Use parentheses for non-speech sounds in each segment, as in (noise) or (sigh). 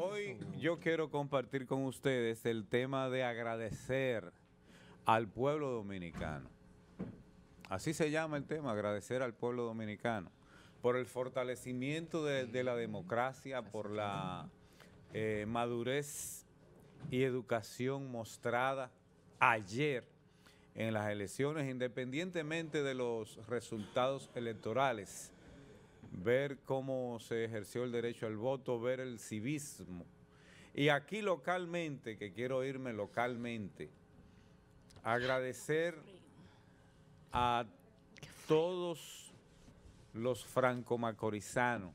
Hoy yo quiero compartir con ustedes el tema de agradecer al pueblo dominicano. Así se llama el tema, agradecer al pueblo dominicano por el fortalecimiento de, la democracia, por la eh, madurez y educación mostrada ayer en las elecciones, independientemente de los resultados electorales ver cómo se ejerció el derecho al voto, ver el civismo. Y aquí localmente, que quiero irme localmente, agradecer a todos los franco-macorizanos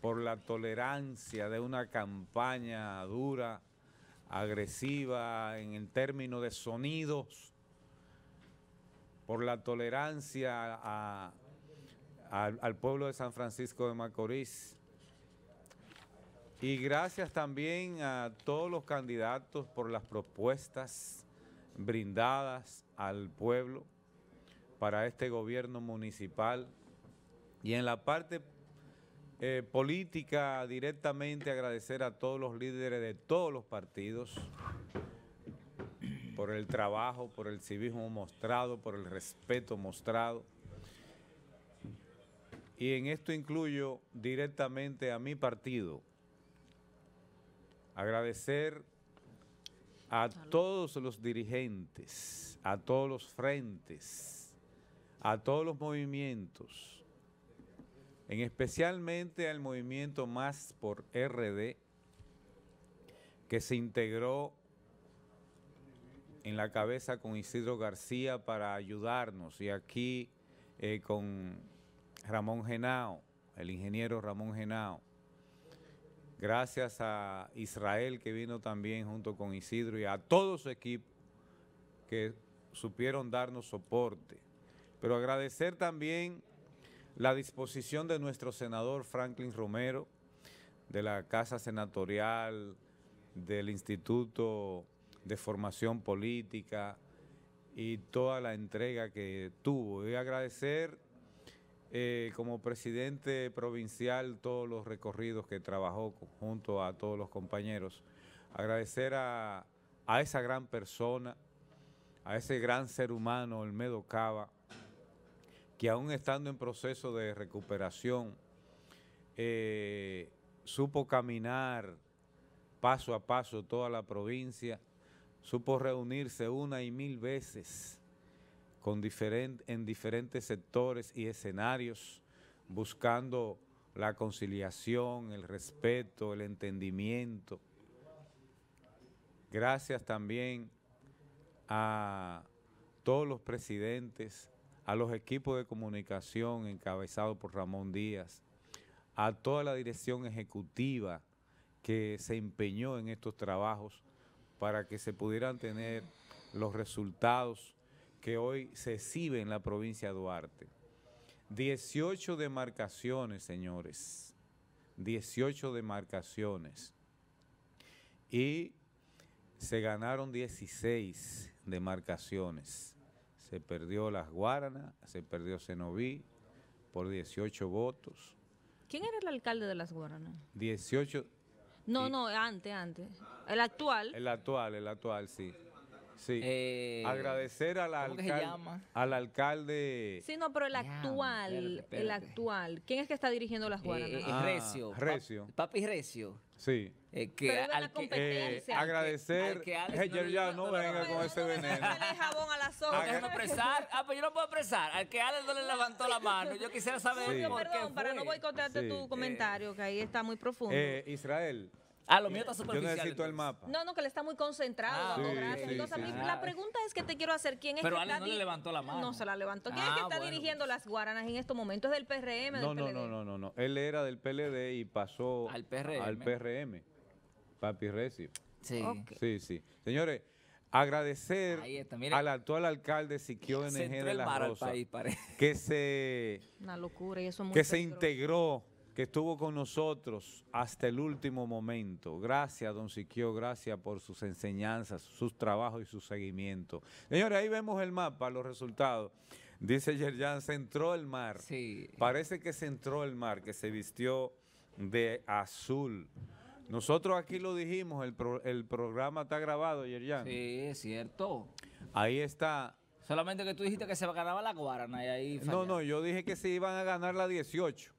por la tolerancia de una campaña dura, agresiva en el de sonidos, por la tolerancia a al, pueblo de San Francisco de Macorís. Y gracias también a todos los candidatos por las propuestas brindadas al pueblo para este gobierno municipal. Y en la parte eh, política, directamente agradecer a todos los líderes de todos los partidos por el trabajo, por el civismo mostrado, por el respeto mostrado y en esto incluyo directamente a mi partido. Agradecer a todos los dirigentes, a todos los frentes, a todos los movimientos, en especialmente al movimiento Más por RD, que se integró en la cabeza con Isidro García para ayudarnos y aquí eh, con Ramón Genao, el ingeniero Ramón Genao. Gracias a Israel que vino también junto con Isidro y a todo su equipo que supieron darnos soporte. Pero agradecer también la disposición de nuestro senador Franklin Romero, de la Casa Senatorial, del Instituto de Formación Política y toda la entrega que tuvo. Y agradecer eh, como presidente provincial todos los recorridos que trabajó junto a todos los compañeros. Agradecer a, esa gran persona, a ese gran ser humano, Olmedo Cava, que aún estando en proceso de recuperación, eh, supo caminar paso a paso toda la provincia, supo reunirse una y mil veces con en diferentes sectores y escenarios, buscando la conciliación, el respeto, el entendimiento. Gracias también a todos los presidentes, a los equipos de comunicación encabezados por Ramón Díaz, a toda la dirección ejecutiva que se empeñó en estos trabajos para que se pudieran tener los resultados que hoy se exhibe en la provincia de Duarte. 18 demarcaciones, señores. 18 demarcaciones. Y se ganaron 16 demarcaciones. Se perdió Las Guaranas, se perdió Cenoví por 18 votos. ¿Quién era el alcalde de Las Guaranas? 18. No, no, antes, antes. El actual. El actual, el actual, sí. Sí. Eh, agradecer al alcalde. Al alcalde. Sí, no, pero el actual. El actual. ¿Quién es que está dirigiendo las Guaranas? Eh, ah, Recio. Recio. Papi Recio. Sí. que agradecer. que, ya no venga con ese veneno. jabón a la zona. Ah, pero pues yo no puedo presar. Al que Alex no le levantó la mano. Yo quisiera saber por Perdón, para no boicotearte tu eh, comentario, que ahí está muy profundo. Israel. Ah, lo mío está superficial. Yo necesito el mapa. No, no, que le está muy concentrado. Ah, sí, sí, Entonces, la pregunta es que te quiero hacer, ¿quién es Pero que está no le levantó la mano. No se la levantó. ¿Quién es que ah, está dirigiendo las guaranas en estos momentos? ¿Es del PRM? No, no, no, no, no, no. Él era del PLD y pasó al PRM. Al Papi Reci. Sí. Sí, sí. Señores, agradecer al actual alcalde Siquio NG de la Rosa. que se... Una locura y eso es muy Que se integró que estuvo con nosotros hasta el último momento. Gracias, don Siquio, gracias por sus enseñanzas, sus trabajos y su seguimiento. Señores, ahí vemos el mapa, los resultados. Dice Yerjan, se entró el mar. Sí. Parece que se entró el mar, que se vistió de azul. Nosotros aquí lo dijimos, el, programa está grabado, Yerjan. Sí, es cierto. Ahí está. Solamente que tú dijiste que se ganaba la Guarana y ahí... No, no, yo dije que se iban a ganar la 18.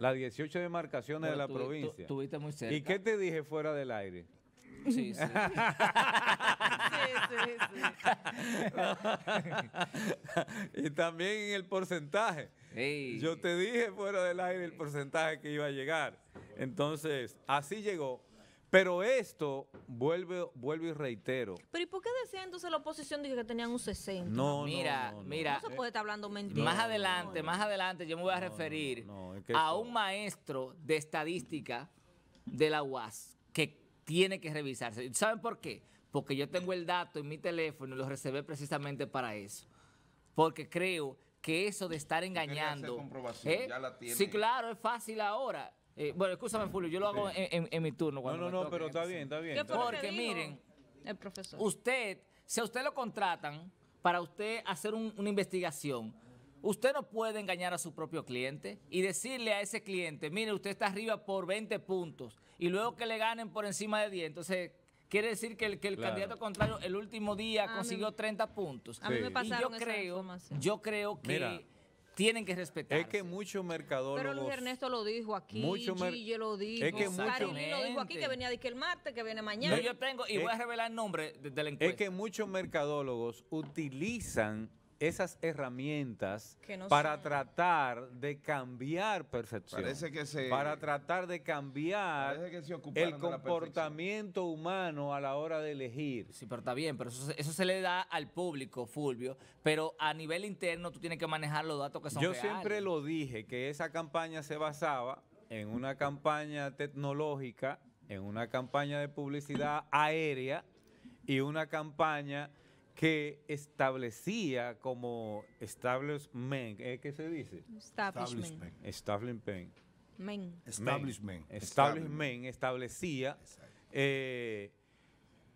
Las 18 demarcaciones de la provincia. muy cerca. ¿Y qué te dije fuera del aire? Sí, sí. (laughs) sí, sí, y también en el porcentaje. Yo te dije fuera del aire el porcentaje que iba a llegar. Entonces, así llegó. Pero esto, vuelve, vuelvo y reitero. Pero ¿y por qué decía entonces la oposición dijo que tenían un 60? No, mira, mira. No se puede estar hablando mentira. Más adelante, más adelante yo me voy a referir a un maestro de estadística de la UAS que tiene que revisarse. ¿Saben por qué? Porque yo tengo el dato en mi teléfono y lo reservé precisamente para eso. Porque creo que eso de estar engañando... ¿eh? Sí, claro, es fácil ahora eh, bueno, escúchame, Julio, yo lo hago en, mi turno. no, no, no, pero está bien, está bien. porque miren, el profesor. Usted, si a usted lo contratan para usted hacer una investigación, usted no puede engañar a su propio cliente y decirle a ese cliente, mire, usted está arriba por 20 puntos y luego que le ganen por encima de 10. Entonces, Quiere decir que el, el candidato contrario el último día ah, consiguió 30 puntos. A mí me y yo creo, yo creo que tienen que respetar. Es que muchos mercadólogos. Pero Luis Ernesto lo dijo aquí, mucho lo dijo, es que lo dijo aquí, que venía de que el martes, que viene mañana. yo tengo, y voy a revelar el nombre de la encuesta. Es que muchos mercadólogos utilizan esas herramientas para tratar de cambiar percepción. Parece que para tratar de cambiar el comportamiento humano a la hora de elegir. Sí, pero está bien, pero eso, se le da al público, Fulvio. Pero a nivel interno tú tienes que manejar los datos que son Yo siempre lo dije, que esa campaña se basaba en una campaña tecnológica, en una campaña de publicidad aérea y una campaña que establecía como establishment, ¿eh? ¿qué se dice? Establishment. Establishment. Establishment. Establishment. establecía eh,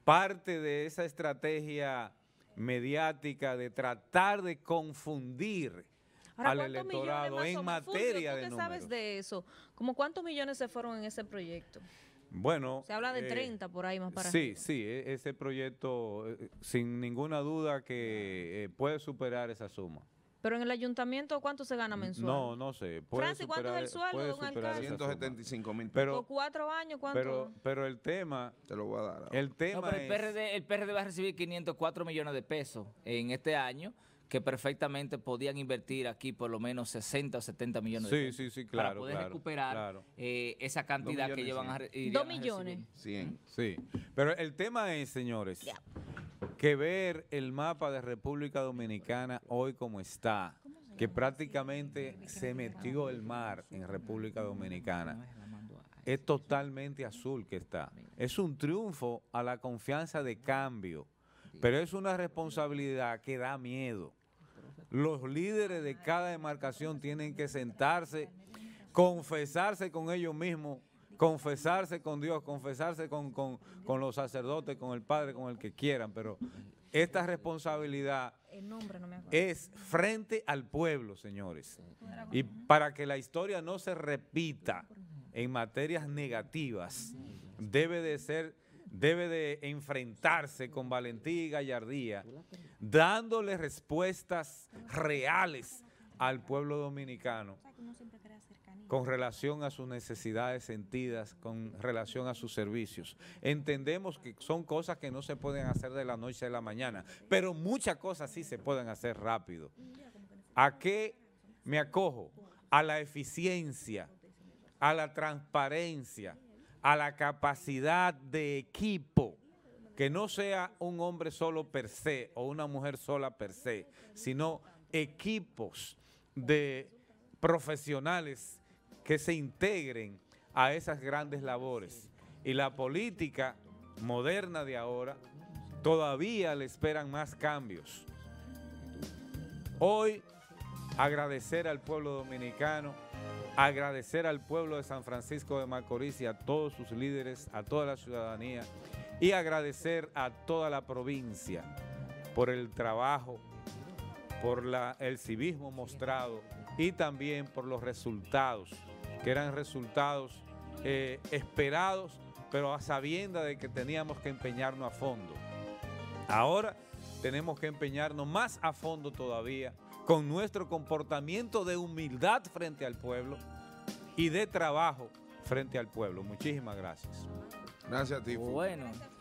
parte de esa estrategia mediática de tratar de confundir al electorado en materia ¿tú de sabes de eso? ¿Cómo cuántos millones se fueron en ese proyecto? Bueno. Se habla de 30 eh, por ahí más para Sí, sí, e-, ese proyecto eh, sin ninguna duda que eh, puede superar esa suma. Pero en el ayuntamiento, ¿cuánto se gana mensual? No, no sé. Francis, ¿cuánto es el sueldo de un 175 mil pesos. Pero, cuatro años, ¿cuánto? Pero, el tema... Te lo voy a dar. Ahora. El tema el PRD va a recibir 504 millones de pesos en este año que perfectamente podían invertir aquí por lo menos 60 o 70 millones de pesos. claro. Para poder recuperar eh, esa cantidad que llevan a, Dos millones. Sí. Pero el tema es, señores, que ver el mapa de República Dominicana hoy como está, que prácticamente se metió el mar en República Dominicana es totalmente azul que está. Es un triunfo a la confianza de cambio. Pero es una responsabilidad que da miedo. Los líderes de cada demarcación tienen que sentarse, confesarse con ellos mismos, confesarse con Dios, confesarse con, los sacerdotes, con el Padre, con el que quieran, pero esta responsabilidad es frente al pueblo, señores. Y para que la historia no se repita en materias negativas, debe de ser debe de enfrentarse con valentía y gallardía, dándole respuestas reales al pueblo dominicano con relación a sus necesidades sentidas, con relación a sus servicios. Entendemos que son cosas que no se pueden hacer de la noche a la mañana, pero muchas cosas sí se pueden hacer rápido. ¿A qué me acojo? A la eficiencia, a la transparencia, a la capacidad de equipo, que no sea un hombre solo per se o una mujer sola per se, sino equipos de profesionales que se integren a esas grandes labores. Y la política moderna de ahora todavía le esperan más cambios. Hoy agradecer al pueblo dominicano, agradecer al pueblo de San Francisco de Macorís y a todos sus líderes, a toda la ciudadanía y agradecer a toda la provincia por el trabajo, por el civismo mostrado y también por los resultados, que eran resultados eh, esperados, pero a sabienda de que teníamos que empeñarnos a fondo. Ahora tenemos que empeñarnos más a fondo todavía con nuestro comportamiento de humildad frente al pueblo y de trabajo frente al pueblo. Muchísimas gracias. Gracias a ti. Bueno.